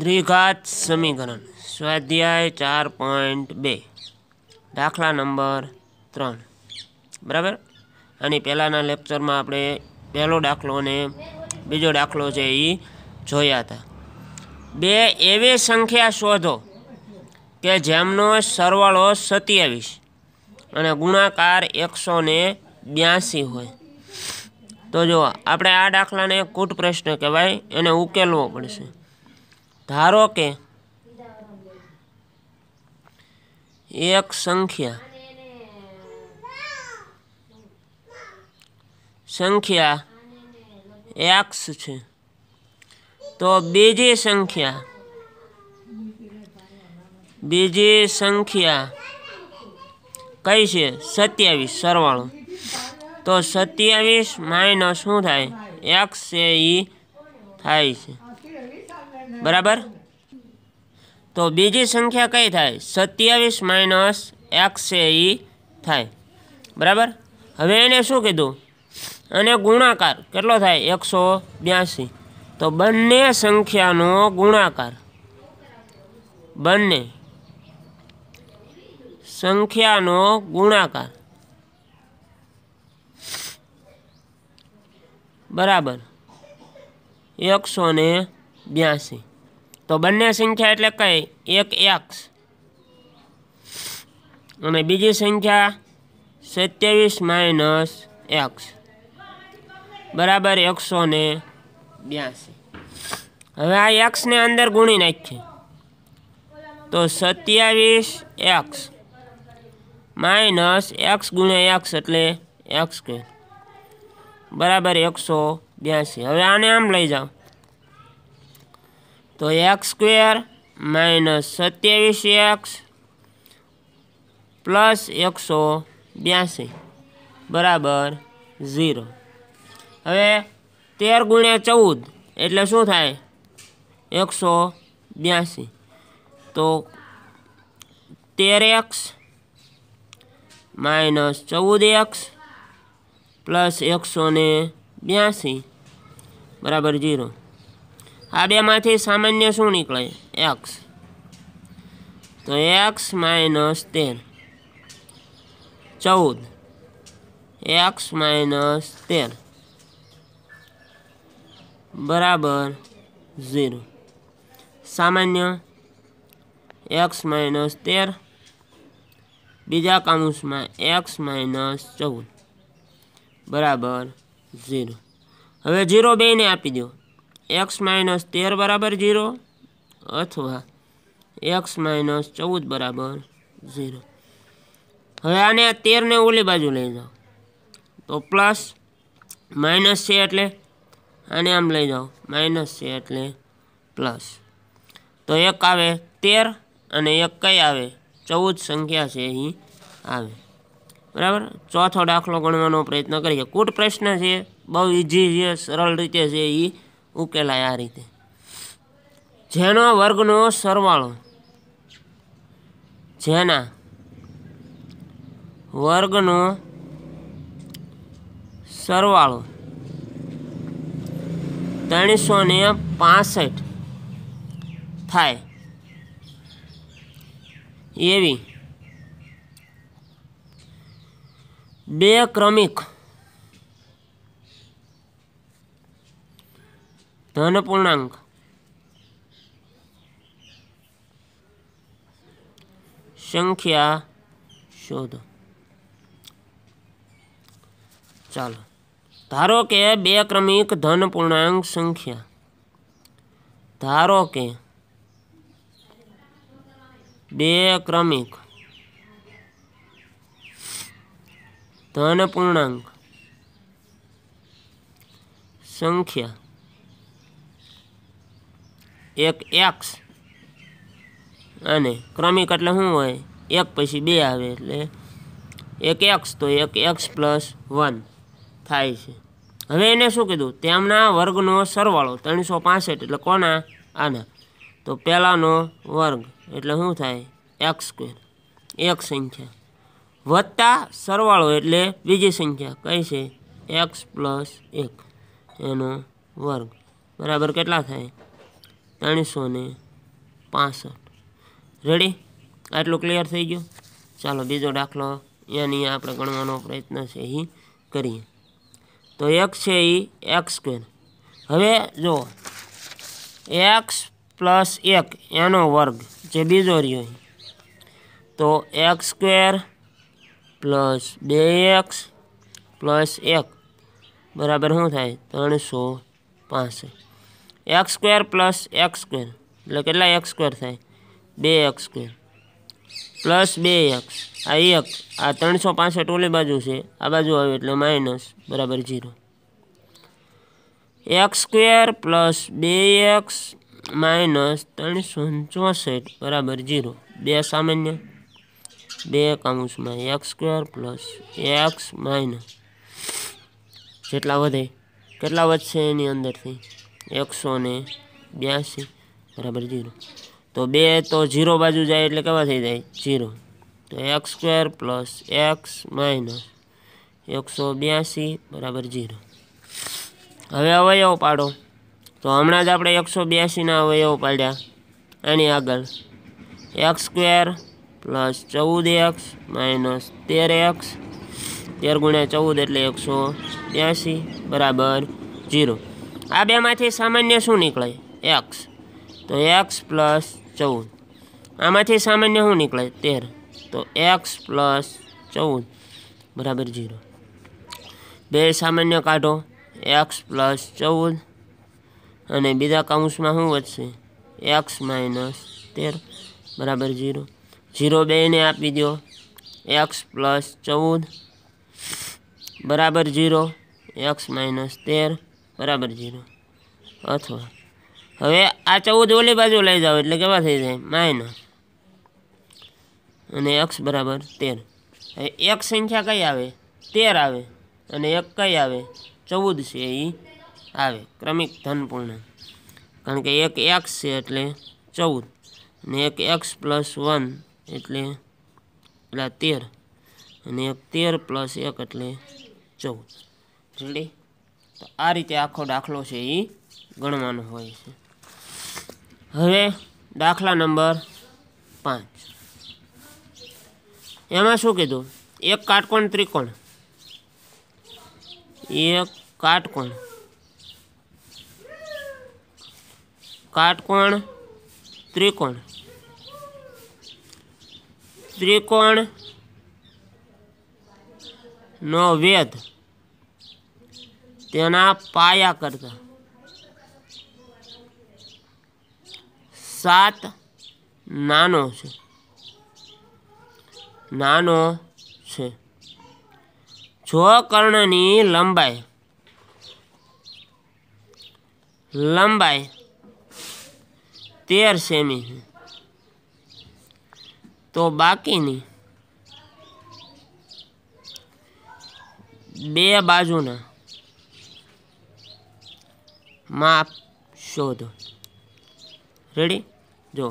દ્વિઘાત સમીકરણ સ્વાધ્યાય ચાર પોઈન્ટ બે દાખલા નંબર ત્રણ બરાબર અને પહેલાંના લેક્ચરમાં આપણે પહેલો દાખલો અને બીજો દાખલો છે એ જોયા હતા બે એવી સંખ્યા શોધો કે જેમનો સરવાળો સત્યાવીસ અને ગુણાકાર એકસો ને બ્યાસી હોય તો જો આપણે આ દાખલાને કૂટ પ્રશ્ન કહેવાય એને ઉકેલવો પડશે ધારો કે એક સંખ્યા સંખ્યા એક્સ છે તો બીજી સંખ્યા બીજી સંખ્યા કઈ છે સત્યાવીસ સરવાળો તો સત્યાવીસ માઇનસ શું થાય એક્સ એ થાય છે બરાબર તો બીજી સંખ્યા કઈ થાય સત્યાવીસ માઇનસ એક્સ એ થાય બરાબર હવે એને શું કીધું અને ગુણાકાર કેટલો થાય એકસો બ્યાસી તો બંને સંખ્યાનો ગુણાકાર બંને સંખ્યાનો ગુણાકાર બરાબર એકસો ને બ્યાસી તો બંને સંખ્યા એટલે કઈ એક એક્સ અને બીજી સંખ્યા સત્યાવીસ માઇનસ એક્સ બરાબર એકસો ને બ્યાસી હવે આ એક્સને અંદર ગુણી નાખીએ તો સત્યાવીસ એક્સ માઇનસ એક્સ ગુણ્યા એક્સ એટલે એક્સ કે બરાબર એકસો બ્યાસી હવે આને આમ લઈ જાઓ તો એક્સ સ્ક્વેર માઇનસ સત્યાવીસ એક્સ પ્લસ એકસો બ્યાસી બરાબર ઝીરો હવે તેર ગુણ્યા ચૌદ એટલે શું થાય એકસો બ્યાસી તો તેર એક્સ માઇનસ ચૌદ એક્સ પ્લસ એકસો ને બ્યાસી બરાબર ઝીરો આ બેમાંથી સામાન્ય શું નીકળે એક્સ તો એક્સ માઇનસ તેર ચૌદ એક્સ માઇનસ તેર બરાબર ઝીરો સામાન્ય એક્સ માઇનસ તેર બીજા કાઉન્સમાં એક્સ માઇનસ ચૌદ બરાબર ઝીરો હવે ઝીરો બેને આપી દો એક્સ માઇનસ તેર બરાબર ઝીરો અથવા એક્સ માઇનસ ચૌદ બરાબર ઝીરો હવે આને આ તેરને ઓલી બાજુ લઈ જાઓ તો પ્લસ માઇનસ છે એટલે આને આમ લઈ જાઓ માઇનસ છે એટલે પ્લસ તો એક આવે તેર અને એક કઈ આવે ચૌદ સંખ્યા છે એ આવે બરાબર ચોથો દાખલો ગણવાનો પ્રયત્ન કરીએ કૂટ પ્રશ્ન છે બહુ ઇઝી છે સરળ રીતે છે એ ઉકેલાય આ રીતે જેનો વર્ગનો સરવાળો જેના વર્ગનો સરવાળો ત્રણસો ને પાસઠ થાય એવી બે ક્રમિક ધન પૂર્ણાંક સંખ્યા શોધો ચાલો ધારો કે બે ક્રમિક ધન પૂર્ણાંક સંખ્યા ધારો કે બે ક્રમિક ધન પૂર્ણાંક સંખ્યા એક એક્સ અને ક્રમિક એટલે શું હોય એક પછી બે આવે એટલે એક એક્સ તો એક એક્સ પ્લસ વન થાય છે હવે એને શું કીધું તેમના વર્ગનો સરવાળો ત્રણસો પાસઠ એટલે કોના આના તો પહેલાંનો વર્ગ એટલે શું થાય એક્સ સ્ક્વેર એક સંખ્યા વધતા સરવાળો એટલે બીજી સંખ્યા કઈ છે એક્સ પ્લસ એક એનો વર્ગ બરાબર કેટલા થાય ત્રણસો ને પાસઠ રેડી આટલું ક્લિયર થઈ ગયું ચાલો બીજો દાખલો એની આપણે ગણવાનો પ્રયત્ન છે એ કરીએ તો એક છે એ એક્સ સ્ક્વેર હવે જો એક્સ પ્લસ એક એનો વર્ગ જે બીજો રહ્યો તો એક્સ સ્ક્વેર પ્લસ બે એક્સ પ્લસ એક બરાબર શું થાય ત્રણસો પાસઠ x square plus x square એટલે કેટલા એક્સ સ્ક્વેર થાય બે એક્સ સ્ક્વેર પ્લસ બે એક્સ આ એક આ ત્રણસો પાસઠ ઓલી બાજુ છે આ બાજુ આવે એટલે માઇનસ બરાબર ઝીરો એક્સ સ્ક્વેર પ્લસ બે એક્સ માઇનસ ત્રણસો ચોસઠ બરાબર ઝીરો બે સામાન્ય બે કાઉન્સમાં x square plus x minus જેટલા વધે કેટલા વધશે એની અંદરથી એકસો ને બ્યાસી બરાબર જીરો તો બે તો ઝીરો બાજુ જાય એટલે કેવા થઈ જાય જીરો તો x square plus x minus એકસો બ્યાસી બરાબર ઝીરો હવે અવયવ પાડો તો હમણાં જ આપણે એકસો બ્યાસીના અવયવ પાડ્યા એની આગળ એક્સ સ્ક્વેર પ્લસ ચૌદ એક્સ માઇનસ તેર એક્સ તેર ગુણ્યા ચૌદ એટલે એકસો બ્યાસી બરાબર જીરો આ બેમાંથી સામાન્ય શું નીકળે એક્સ તો એક્સ પ્લસ ચૌદ આમાંથી સામાન્ય શું નીકળે તેર તો એક્સ પ્લસ ચૌદ બરાબર જીરો બે સામાન્ય કાઢો એક્સ પ્લસ ચૌદ અને બીજા કાઉન્સમાં શું વધશે એક્સ માઇનસ તેર બરાબર જીરો જીરો બેને આપી દો એક્સ પ્લસ ચૌદ બરાબર ઝીરો એક્સ માઇનસ તેર બરાબર જીરો અથવા હવે આ ચૌદ ઓલી બાજુ લઈ જાઓ એટલે કેવા થઈ જાય માઇનસ અને એક્સ બરાબર તેર હવે એક સંખ્યા કઈ આવે તેર આવે અને એક કઈ આવે ચૌદ છે એ આવે ક્રમિક ધનપૂર્ણ કારણ કે એક એક્સ છે એટલે ચૌદ અને એક એક્સ પ્લસ વન એટલે એટલે તેર અને એક તેર પ્લસ એક એટલે ચૌદ રેડી તો આ રીતે આખો દાખલો છે એ ગણવાનો હોય છે હવે દાખલા નંબર પાંચ એમાં શું કીધું એક કાટકોણ ત્રિકોણ એક કાટકોણ કાટકોણ ત્રિકોણ ત્રિકોણ નો વેધ તેના પાયા કરતા સાત નાનો છે નાનો છે જો કર્ણની લંબાઈ લંબાઈ તેર સેમી તો બાકીની બે બાજુના માપ શોધો રેડી જો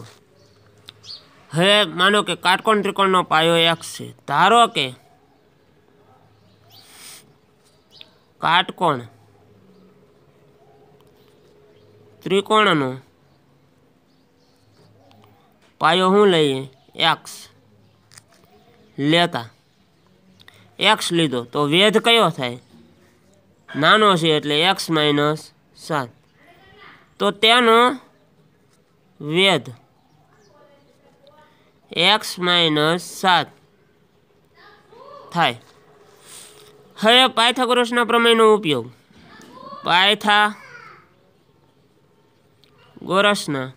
હવે માનો કે કાટકોણ ત્રિકોણનો પાયો એક્સ છે ધારો કે કાટકોણ ત્રિકોણનો પાયો શું લઈએ એક્સ લેતા એક્સ લીધો તો વેધ કયો થાય નાનો છે એટલે એક્સ માઇનસ સાત તો તેનો વેધ એક્સ માઇનસ સાત થાય હવે પાયથાગોરસના પ્રમેયનો ઉપયોગ પાયથા ગોરસના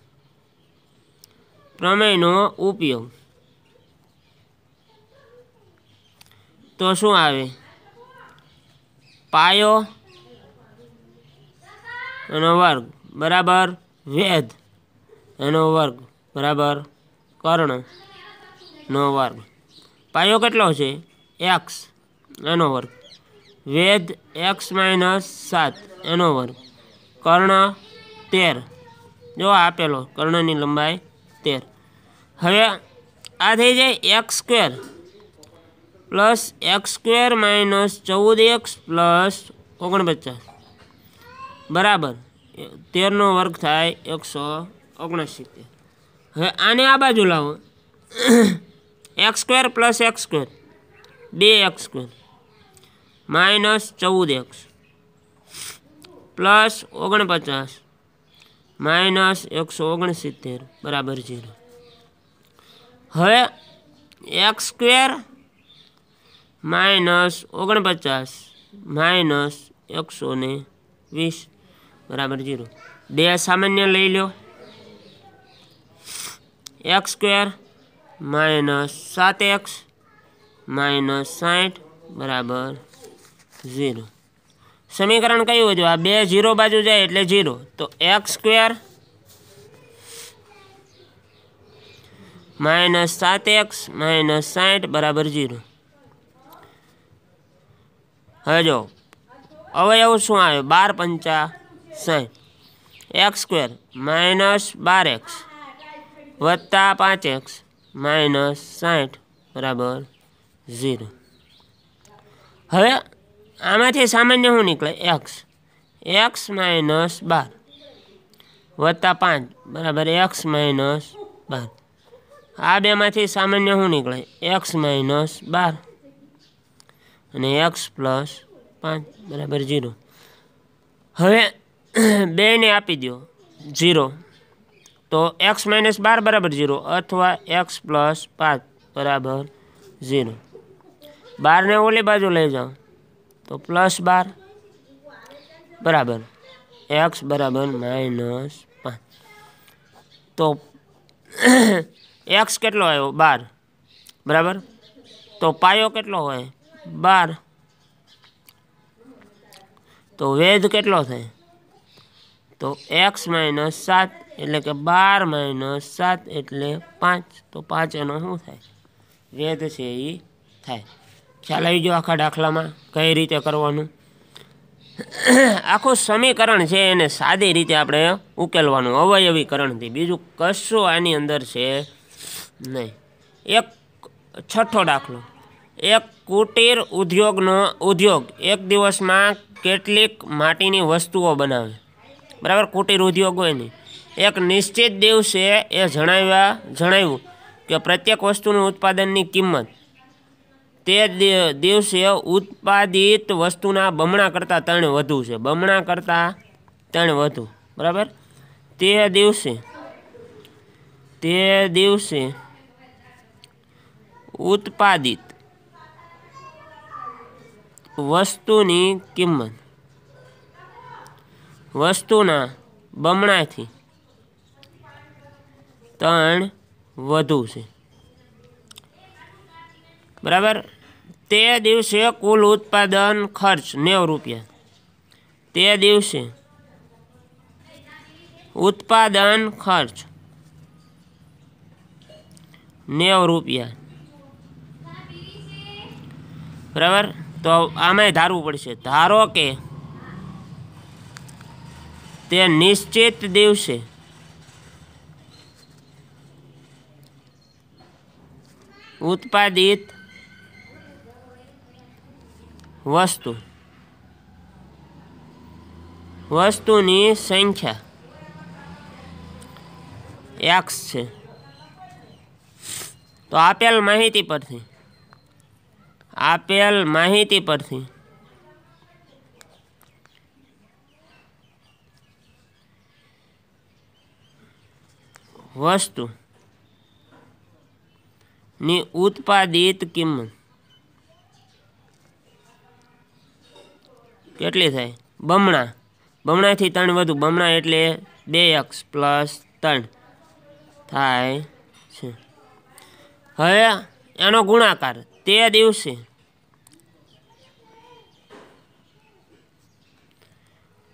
પ્રમેયનો ઉપયોગ તો શું આવે પાયો એનો વર્ગ બરાબર વેદ એનો વર્ગ બરાબર કર્ણનો વર્ગ પાયો કેટલો છે એક્સ એનો વર્ગ વેદ એક્સ માઇનસ સાત એનો વર્ગ કર્ણ તેર જો આપેલો કર્ણની લંબાઈ તેર હવે આ થઈ જાય x square plus x square minus ચૌદ એક્સ પ્લસ ઓગણપચાસ બરાબર તેરનો વર્ગ થાય એકસો ઓગણસિત્તેર હવે આને આ બાજુ લાવો x square plus x square બે એક્સ સ્ક્વેર માઇનસ ચૌદ એક્સ પ્લસ ઓગણપચાસ માઇનસ એકસો ઓગણસિત્તેર બરાબર ઝીરો હવે એક્સ સ્ક્વેર માઇનસ ઓગણપચાસ માઇનસ એકસો ને વીસ બરાબર જીરો બે સામાન્ય લઈ લો એક્સ સ્ક્વેર માઇનસ સાત એક્સ માઇનસ સાઠ બરાબર ઝીરો સમીકરણ કયું હતું આ બે ઝીરો બાજુ જાય એટલે ઝીરો તો એક્સ સ્ક્વેર માઇનસ સાત એક્સ માઇનસ સાઠ બરાબર ઝીરો હવે જો અવયવ શું આવ્યો બાર પંચા સાહીઠ એક્સ સ્ક્વેર માઇનસ બાર એક્સ વત્તા પાંચ એક્સ માઇનસ સાઠ બરાબર ઝીરો હવે આમાંથી સામાન્ય શું નીકળે એક્સ એક્સ માઇનસ બાર વત્તા પાંચ બરાબર એક્સ માઇનસ બાર આ બેમાંથી સામાન્ય શું નીકળે એક્સ માઇનસ બાર અને એક્સ પ્લસ પાંચ બરાબર ઝીરો હવે બે ને આપી દીધો 0 તો x - 12 = 0 અથવા x + 5 = 0 12 ને ઓલી બાજુ લઈ જાવ તો + 12 = x = -5 તો x કેટલો આવ્યો 12 બરાબર તો પાયો કેટલો હોય 12 તો વેધ કેટલો થાય તો એક્સ માઇનસ સાત એટલે કે બાર માઇનસ સાત એટલે પાંચ તો પાંચ એનો શું થાય વેદ છે એ થાય ખ્યાલ આવી ગયો આખા દાખલામાં કઈ રીતે કરવાનું આખું સમીકરણ છે એને સાદી રીતે આપણે ઉકેલવાનું અવયવીકરણથી બીજું કશું આની અંદર છે નહીં એક છઠ્ઠો દાખલો એક કુટીર ઉદ્યોગનો ઉદ્યોગ એક દિવસમાં કેટલીક માટીની વસ્તુઓ બનાવે બરાબર કુટીર ઉદ્યોગોની એક નિશ્ચિત દિવસે એ જણાવ્યા જણાવ્યું કે પ્રત્યેક વસ્તુનું ઉત્પાદનની કિંમત તે દિવસે ઉત્પાદિત વસ્તુના બમણા કરતાં ત્રણ વધુ છે બમણા કરતાં ત્રણ વધુ બરાબર તે દિવસે તે દિવસે ઉત્પાદિત વસ્તુની કિંમત વસ્તુના બમણાથી ત્રણ વધુ છે બરાબર તે દિવસે કુલ ઉત્પાદન ખર્ચ નેવ રૂપિયા તે દિવસે ઉત્પાદન ખર્ચ નેવ રૂપિયા બરાબર તો આમાંય ધારવું પડશે ધારો કે તે નિશ્ચિત દિવસે ઉત્પાદિત વસ્તુ વસ્તુની સંખ્યા એક્સ છે તો આપેલ માહિતી પરથી આપેલ માહિતી પરથી વસ્તુ ની ઉત્પાદિત કિંમત કેટલી થાય બમણા બમણાથી ત્રણ વધુ બમણા એટલે બે એક્સ પ્લસ ત્રણ થાય છે હવે એનો ગુણાકાર તે દિવસે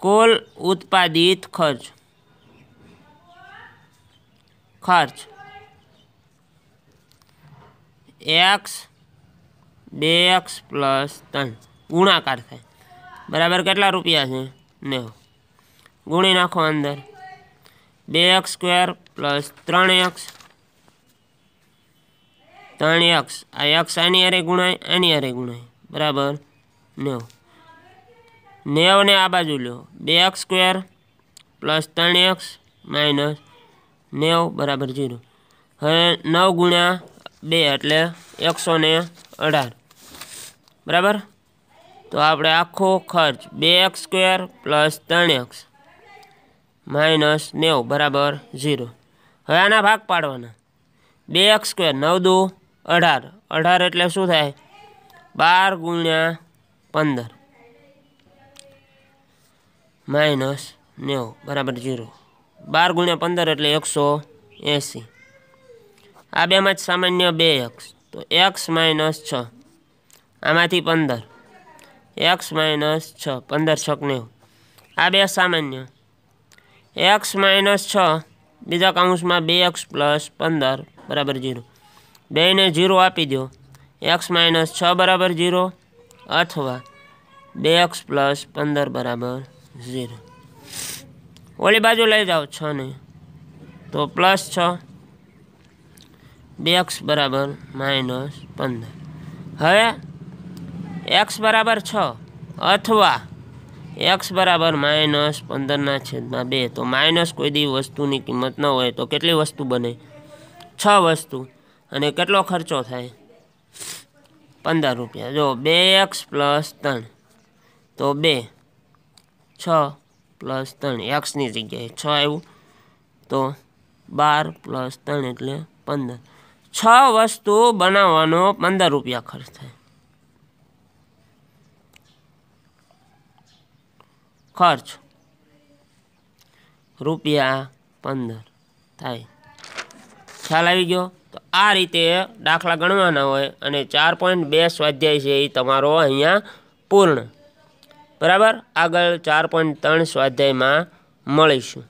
કોલ ઉત્પાદિત ખર્ચ खर्च एक्स बे एक्स प्लस तर गुणाकार थे बराबर के रुपया है ने गुणी नाखो अंदर बे एक्स स्क्वेर प्लस तर एक्स तरण एक्स आ एक्स आनी अरे गुणाय आनी अरे गुणाय बराबर ने नेव ने आ बाजू लो बे एक्स स्क्वेर प्लस तरण एक्स माइनस નેવ બરાબર જીરો હવે નવ ગુણ્યા બે એટલે એકસો ને અઢાર બરાબર તો આપણે આખો ખર્ચ બે એક સ્ક્વેર પ્લસ ત્રણ એક્સ માઇનસ નેવ બરાબર ઝીરો હવે આના ભાગ પાડવાના બે એક સ્ક્વેર નવ દો અઢાર અઢાર એટલે શું થાય બાર ગુણ્યા પંદર માઇનસ નેવ બરાબર ઝીરો બાર ગુણ્યા પંદર એટલે એકસો એંસી આ બેમાં જ સામાન્ય બે એક્સ તો એક્સ માઇનસ છ આમાંથી પંદર એક્સ માઇનસ છ પંદર છક નેવું આ બે સામાન્ય એક્સ માઇનસ છ બીજા કાઉન્સમાં બે એક્સ પ્લસ પંદર બરાબર ઝીરો બેને જીરો આપી દો એક્સ માઇનસ છ બરાબર ઝીરો અથવા બે એક્સ પ્લસ પંદર બરાબર ઝીરો ઓલી બાજુ લઈ જાઓ છને તો પ્લસ છ બે એક્સ બરાબર માઇનસ પંદર હવે એક્સ બરાબર છ અથવા એક્સ બરાબર માઇનસ પંદરના છેદમાં બે તો માઇનસ કોઈ દી વસ્તુની કિંમત ન હોય તો કેટલી વસ્તુ બને છ વસ્તુ અને કેટલો ખર્ચો થાય પંદર રૂપિયા જો બે એક્સ પ્લસ ત્રણ તો બે છ પ્લસ ત્રણ એક્સની જગ્યાએ છ આવ્યું તો બાર પ્લસ ત્રણ એટલે પંદર છ વસ્તુ બનાવવાનો પંદર રૂપિયા ખર્ચ થાય ખર્ચ રૂપિયા પંદર થાય ખ્યાલ આવી ગયો તો આ રીતે દાખલા ગણવાના હોય અને ચાર પોઈન્ટ બે સ્વાધ્યાય છે એ તમારો અહીંયા પૂર્ણ બરાબર આગળ ચાર પોઈન્ટ ત્રણ સ્વાધ્યાયમાં મળીશું